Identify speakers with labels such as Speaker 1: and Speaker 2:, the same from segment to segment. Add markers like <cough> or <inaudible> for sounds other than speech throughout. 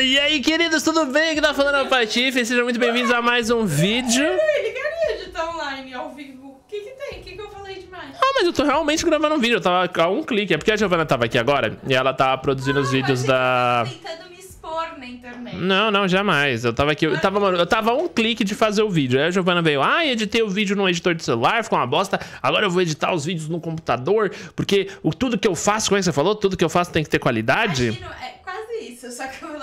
Speaker 1: E aí, queridos, tudo bem? Aqui tá falando é o Patife. Sejam muito bem-vindos a mais um vídeo. Ele
Speaker 2: queria editar online, ao vivo. O que que
Speaker 1: tem? O que que eu falei demais? Ah, mas eu tô realmente gravando um vídeo. Eu tava a um clique. É porque a Giovana tava aqui agora e ela tava tá produzindo ah, os vídeos da... Tá tentando me
Speaker 2: expor na
Speaker 1: Não, não, jamais. Eu tava aqui... Eu tava, mano, eu tava a um clique de fazer o vídeo. Aí a Giovana veio... Ah, editei o vídeo no editor de celular, ficou uma bosta. Agora eu vou editar os vídeos no computador. Porque o, tudo que eu faço, como é que você falou? Tudo que eu faço tem que ter qualidade.
Speaker 2: Imagino, é quase isso. Só que eu vou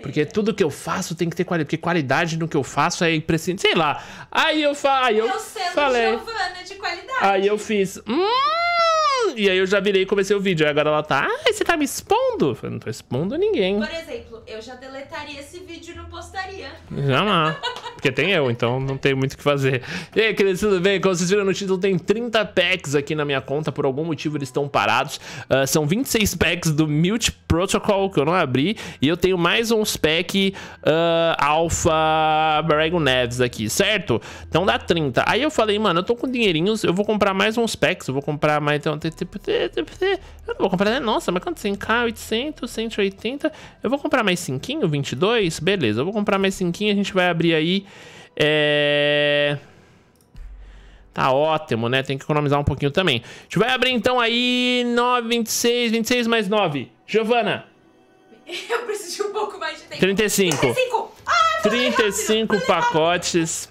Speaker 2: porque
Speaker 1: tudo que eu faço tem que ter qualidade. Porque qualidade no que eu faço é imprescindível. Sei lá. Aí eu, fa eu, eu sendo falei. Giovana de qualidade. Aí eu fiz. Hum! E aí eu já virei e comecei o vídeo. Aí agora ela tá. Ah, você tá me expondo? Eu não tô expondo ninguém. Por
Speaker 2: exemplo, eu já deletaria esse vídeo e não postaria.
Speaker 1: Jamais. <laughs> Porque tem eu, então não tem muito o que fazer. E aí, queridos, tudo bem? Como vocês viram no título, tem 30 packs aqui na minha conta. Por algum motivo eles estão parados. Uh, são 26 packs do Mute Protocol, que eu não abri. E eu tenho mais uns packs uh, ah, Alpha Brago Neves aqui, certo? Então dá 30. Aí eu falei, mano, eu tô com dinheirinhos, eu vou comprar mais uns packs. Eu vou comprar mais... Então, eu não vou comprar... Né? Nossa, mas quanto? 100k, 800, 180... Eu vou comprar mais 5, 22? Beleza, eu vou comprar mais 5, a gente vai abrir aí é... Tá ótimo, né? Tem que economizar um pouquinho também. A gente vai abrir então aí 9, 26, 26 mais 9. Giovana. <laughs>
Speaker 2: Eu preciso de um pouco mais de tempo. 35. 35. Ah, 35 tá rápido. Tá
Speaker 1: pacotes.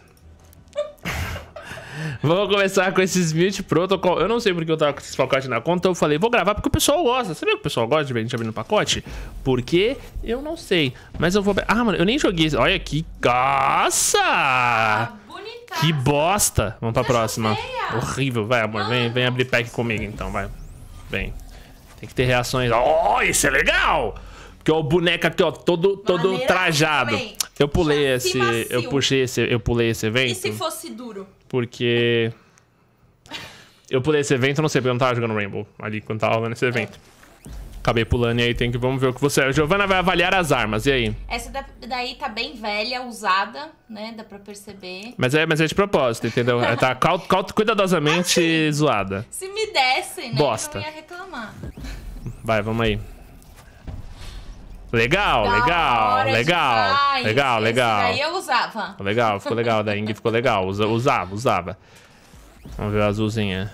Speaker 1: Vamos começar com esses Mute Protocol. Eu não sei porque eu tava com esses pacotes na conta. Eu falei, vou gravar porque o pessoal gosta. Sabia que o pessoal gosta de ver a gente abrindo pacote? Porque eu não sei. Mas eu vou. Ah, mano, eu nem joguei. Esse. Olha que caça! Tá ah, que bosta! Vamos pra próxima. Horrível. Vai, amor. Vem, vem abrir pack comigo então, vai. Vem. Tem que ter reações. Oh, isso é legal! Porque o boneco aqui, ó, todo, todo trajado. Eu pulei esse. Eu assim, puxei esse. Eu pulei esse evento. E se fosse duro? Porque. Eu pulei esse evento, não sei, porque eu não tava jogando Rainbow ali quando tava nesse evento. Acabei pulando e aí tem que. Vamos ver o que você. A Giovana vai avaliar as armas, e aí?
Speaker 2: Essa da, daí tá bem velha, usada, né? Dá pra perceber. Mas
Speaker 1: é, mas é de propósito, entendeu? Ela é, tá cal, cal, cuidadosamente assim, zoada.
Speaker 2: Se me dessem, né? Bosta. Eu não ia reclamar.
Speaker 1: Vai, vamos aí. Legal, da legal, legal, legal, legal, legal. eu
Speaker 2: usava. Legal, ficou legal.
Speaker 1: da Ing ficou legal. Usa, usava, usava. Vamos ver a azulzinha.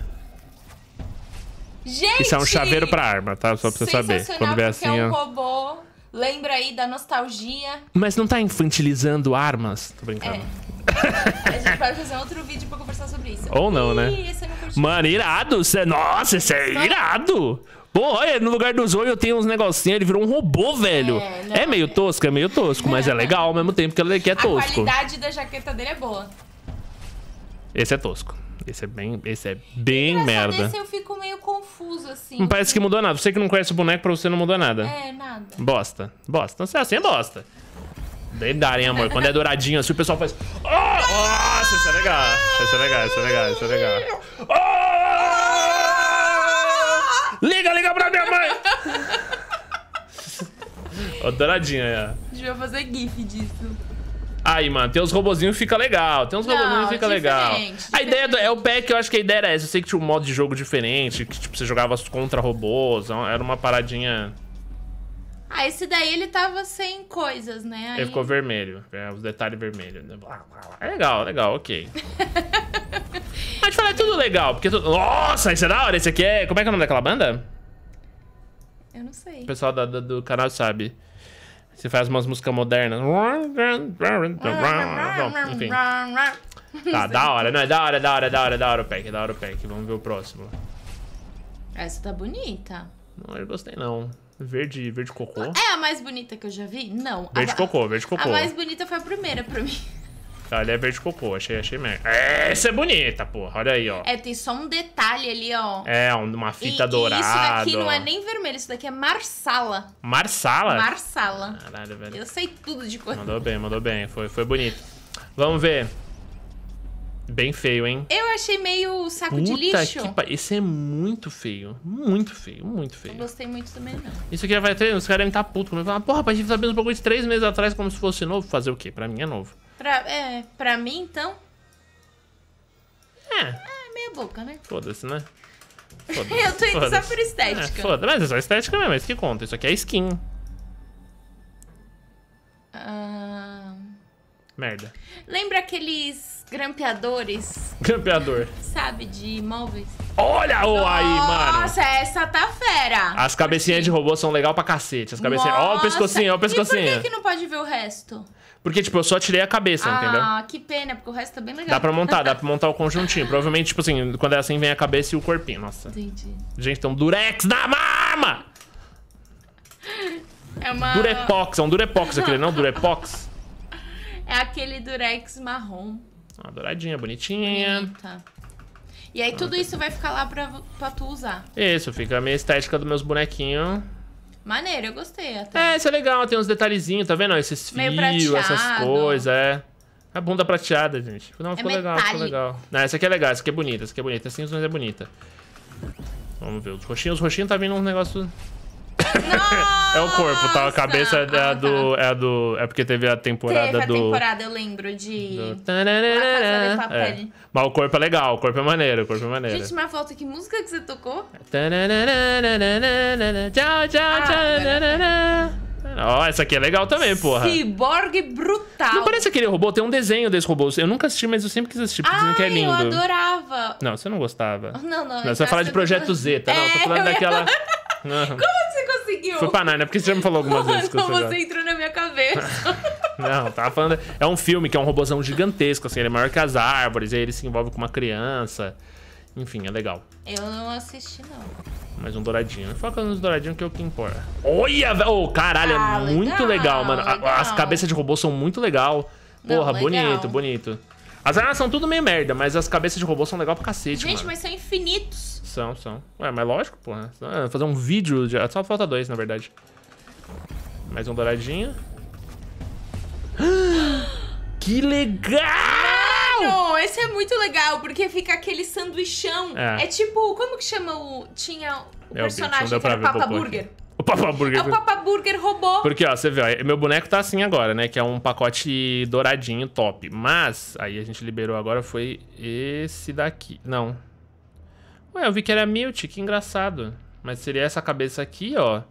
Speaker 2: Gente! Isso é um chaveiro pra
Speaker 1: arma, tá? Só pra você saber. Quando vier é assim. É um
Speaker 2: robô. Lembra aí da nostalgia.
Speaker 1: Mas não tá infantilizando armas? Tô brincando.
Speaker 2: É. <laughs> a gente vai fazer outro vídeo pra conversar sobre isso. Ou não, né? Ih, né?
Speaker 1: Mano, irado! Nossa, isso é irado! Pô, olha, no lugar do Zoro eu tenho uns negocinhos, ele virou um robô, velho. É, não, é meio é. tosco, é meio tosco, mas é legal ao mesmo tempo que ele é tosco. A
Speaker 2: qualidade da jaqueta dele é boa.
Speaker 1: Esse é tosco. Esse é bem, esse é, é bem merda. Esse
Speaker 2: eu fico meio confuso, assim. Não parece que
Speaker 1: mudou nada. Você que não conhece o boneco, pra você não mudou nada. É, nada. Bosta. Bosta. Então, assim é bosta. Lendário, hein, amor? Quando é douradinho assim, o pessoal faz...
Speaker 2: Oh! Nossa,
Speaker 1: isso é legal. Isso é legal, isso é legal, isso é legal. Oh! Liga, liga pra minha mãe! Ó, douradinha, é.
Speaker 2: vai fazer gif disso.
Speaker 1: Aí, mano, tem uns robozinhos fica legal. Tem uns Não, robozinhos fica legal. Diferente. A ideia do, é o pack, eu acho que a ideia era essa. Eu sei que tinha um modo de jogo diferente, que tipo, você jogava contra robôs, era uma paradinha.
Speaker 2: Ah, esse daí ele tava sem coisas, né? Aí... Ele ficou
Speaker 1: vermelho, é, os detalhes vermelhos. Né? É legal, é legal, ok. <laughs> é tudo legal, porque... Tu... Nossa, isso é da hora, esse aqui é... Como é que é o nome daquela banda? Eu não sei. O pessoal da, da, do canal sabe. Você faz umas músicas modernas. Bom, enfim. Tá, da hora. Não, é da hora, da hora, da hora, da hora o pack, da hora o pack. Vamos ver o próximo.
Speaker 2: Essa tá bonita.
Speaker 1: Não, eu gostei não. Verde, verde cocô.
Speaker 2: É a mais bonita que eu já vi? Não. Verde a, cocô, verde cocô. A mais bonita foi a primeira pra mim.
Speaker 1: Tá, ele é verde cocô, achei, achei merda. É, você é bonita, porra, olha aí, ó.
Speaker 2: É, tem só um detalhe ali, ó.
Speaker 1: É, uma fita e, dourada. E isso daqui não é nem
Speaker 2: vermelho, isso daqui é marsala.
Speaker 1: Marsala?
Speaker 2: Marsala. Caralho, velho. Eu sei tudo de cor. Mandou
Speaker 1: bem, mandou bem, foi, foi bonito. Vamos ver. Bem feio, hein?
Speaker 2: Eu achei meio saco Puta de lixo. Que pa...
Speaker 1: Esse é muito feio. Muito feio, muito feio. Não
Speaker 2: gostei muito também, não.
Speaker 1: Isso aqui já vai ter. Os caras devem estar tá putos comigo. Falar, porra, a gente tá vendo um pouco de três meses atrás como se fosse novo. Fazer o quê? Pra mim é novo.
Speaker 2: Pra, é, pra mim, então.
Speaker 1: É. É,
Speaker 2: meia boca, né?
Speaker 1: Foda-se, né? <laughs> Foda eu tô indo só por é, estética. É, foda mas é só estética mesmo, é isso que conta. Isso aqui é skin.
Speaker 2: Ah. Merda. Lembra aqueles grampeadores?
Speaker 1: <laughs> Grampeador.
Speaker 2: Sabe, de imóveis? Olha o aí, mano. Nossa, essa tá fera.
Speaker 1: As cabecinhas de robô são legal pra cacete. As cabecinhas. Ó, o pescocinho, ó, o pescocinho. E por que, que
Speaker 2: não pode ver o resto?
Speaker 1: Porque, tipo, eu só tirei a cabeça, ah, entendeu? Ah,
Speaker 2: que pena, porque o resto tá bem legal. Dá pra montar, dá
Speaker 1: pra montar o <laughs> conjuntinho. Provavelmente, tipo assim, quando é assim, vem a cabeça e o corpinho, nossa. Entendi. Gente, tem um durex da mama!
Speaker 2: É uma... Durepox, é um durepox aquele, não?
Speaker 1: Durepox? <laughs>
Speaker 2: É aquele durex marrom.
Speaker 1: Uma ah, douradinha, bonitinha.
Speaker 2: Bonita. E aí tudo isso vai ficar lá pra, pra tu usar.
Speaker 1: Isso, fica a minha estética dos meus bonequinhos.
Speaker 2: Maneiro, eu gostei até.
Speaker 1: É, isso é legal, tem uns detalhezinhos, tá vendo? esses fios, essas coisas, é. A bunda prateada, gente. Não, é ficou metálico. legal, ficou legal. Não, essa aqui é legal, essa aqui é bonita, essa aqui é bonita. Essa assim cinza é bonita. Vamos ver, os roxinhos, os roxinhos tá vindo um negócio é o corpo, tá? A cabeça é a do. Ah, tá. É, a do, é porque teve a temporada teve a do. temporada,
Speaker 2: eu lembro de. Do...
Speaker 1: Tararara, papel. É. Mas o corpo é legal, o corpo é maneiro, o corpo é maneiro. Gente,
Speaker 2: mas falta que música que você tocou?
Speaker 1: Tchau, tchau,
Speaker 2: tchau.
Speaker 1: Ó, oh, essa aqui é legal também, porra.
Speaker 2: Cyborg brutal. Não parece
Speaker 1: aquele robô? Tem um desenho desse robô. Eu nunca assisti, mas eu sempre quis assistir, porque dizem que é lindo. eu
Speaker 2: adorava.
Speaker 1: Não, você não gostava.
Speaker 2: Não, não. não você vai falar de Projeto Z, tá? É, não, eu tô falando eu daquela... Ia... Como conseguiu. Foi pra né? porque você já me falou algumas vezes. Não, você entrou na minha cabeça.
Speaker 1: <laughs> não, tava falando. É um filme que é um robozão gigantesco, assim, ele é maior que as árvores, aí ele se envolve com uma criança. Enfim, é legal.
Speaker 2: Eu não assisti, não.
Speaker 1: Mais um douradinho. Né? Foca nos douradinhos que é o que importa. Olha, velho! Oh, caralho, é ah, é muito legal, mano. Legal. As cabeças de robô são muito legal. Porra, não, legal. bonito, bonito. As armas são tudo meio merda, mas as cabeças de robô são legal pra cacete, Gente, mano.
Speaker 2: mas são infinitos.
Speaker 1: São, são. Ué, mas lógico, porra. Ah, fazer um vídeo já. Só falta dois, na verdade. Mais um douradinho. <gasps> Que legal!
Speaker 2: Mano, ah, esse é muito legal, porque fica aquele sanduichão. É, é tipo, como que chama o... Tinha o é, personagem que era Papa Burger.
Speaker 1: O Papa Burger. É o Papa
Speaker 2: Burger robô.
Speaker 1: Porque, ó, você vê, ó, meu boneco tá assim agora, né? Que é um pacote douradinho top. Mas, aí a gente liberou agora, foi esse daqui. Não. Ué, eu vi que era Milt, que engraçado. Mas seria essa cabeça aqui, ó.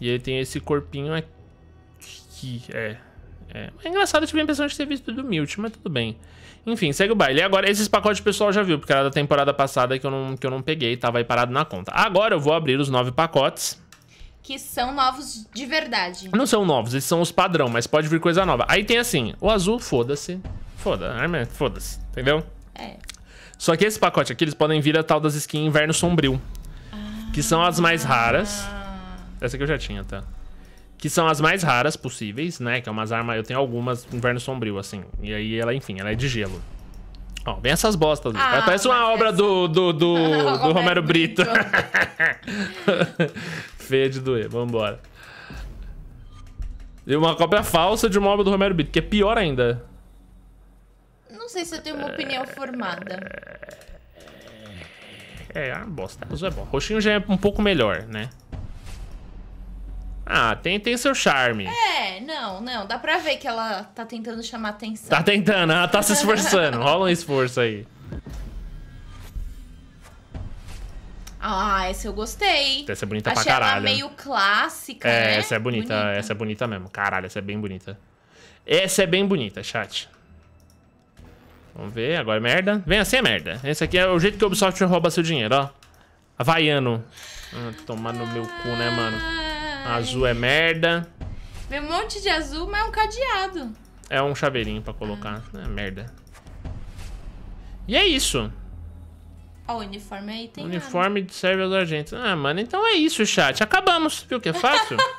Speaker 1: E ele tem esse corpinho aqui, é. É, é engraçado, eu tive a impressão de ter visto do Milt, mas tudo bem. Enfim, segue o baile. E agora, esses pacotes o pessoal já viu, porque era da temporada passada que eu não, que eu não peguei, tava aí parado na conta. Agora eu vou abrir os nove pacotes
Speaker 2: que são novos de verdade.
Speaker 1: Não são novos, esses são os padrão, mas pode vir coisa nova. Aí tem assim, o azul, foda-se. Foda, né? Foda-se, entendeu? É. Só que esse pacote aqui, eles podem vir a tal das skins Inverno Sombrio. Que são as mais ah. raras. Essa aqui eu já tinha, tá? Que são as mais raras possíveis, né? Que é umas armas... Eu tenho algumas Inverno Sombrio, assim. E aí ela, enfim, ela é de gelo. Ó, vem essas bostas. Ah, parece uma obra essa... do, do, <laughs> do, do Romero Brito. <laughs> Feia de doer. Vambora. E uma cópia falsa de uma obra do Romero Brito, que é pior ainda.
Speaker 2: Não sei se eu tenho uma opinião formada.
Speaker 1: É, é uma é, é, bosta. Azul é bom. Roxinho já é um pouco melhor, né? Ah, tem, tem seu charme.
Speaker 2: É, não, não. Dá pra ver que ela tá tentando chamar atenção. Tá tentando, ela tá se esforçando.
Speaker 1: <laughs> Rola um esforço aí.
Speaker 2: Ah, essa eu gostei. Essa é bonita Achei pra caralho. Ela meio clássica. É,
Speaker 1: né? essa é bonita, bonita, essa é bonita mesmo. Caralho, essa é bem bonita. Essa é bem bonita, chat. Vamos ver, agora é merda. Vem assim é merda. Esse aqui é o jeito que o Ubisoft rouba seu dinheiro, ó. Havaiano. Ah, tomar no meu cu, né, mano? Azul é merda.
Speaker 2: Vem um monte de azul, mas é um cadeado.
Speaker 1: É um chaveirinho pra colocar. Ah. É merda. E é isso.
Speaker 2: Ó, o uniforme aí tem. O uniforme
Speaker 1: serve aos agentes. Ah, mano, então é isso, chat. Acabamos. Viu que é fácil? <laughs>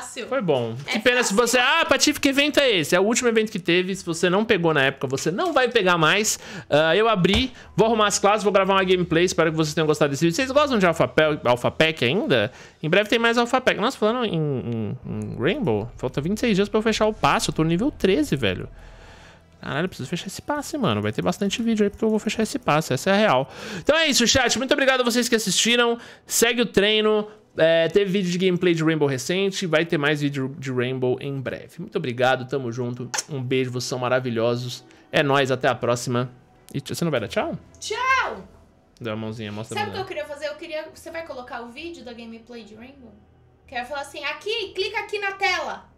Speaker 1: fácil. Foi bom. É que pena fácil. se você. Ah, Patife, que evento é esse? É o último evento que teve. Se você não pegou na época, você não vai pegar mais. Uh, eu abri, vou arrumar as classes, vou gravar uma gameplay. Espero que vocês tenham gostado desse vídeo. Vocês gostam de alpha pack ainda? Em breve tem mais pack Nossa, falando em, em, em Rainbow, falta 26 dias pra eu fechar o passo. Eu tô no nível 13, velho. Caralho, eu preciso fechar esse passe, mano. Vai ter bastante vídeo aí porque eu vou fechar esse passe. Essa é a real. Então é isso, chat. Muito obrigado a vocês que assistiram. Segue o treino. É, teve vídeo de gameplay de Rainbow recente, vai ter mais vídeo de Rainbow em breve. Muito obrigado, tamo junto. Um beijo, vocês são maravilhosos. É nóis, até a próxima. E você não vai dar tchau?
Speaker 2: Tchau!
Speaker 1: Dá uma mãozinha, mostra Sabe o que eu
Speaker 2: queria fazer? Eu queria. Você vai colocar o vídeo da gameplay de Rainbow? quer falar assim, aqui, clica aqui na tela.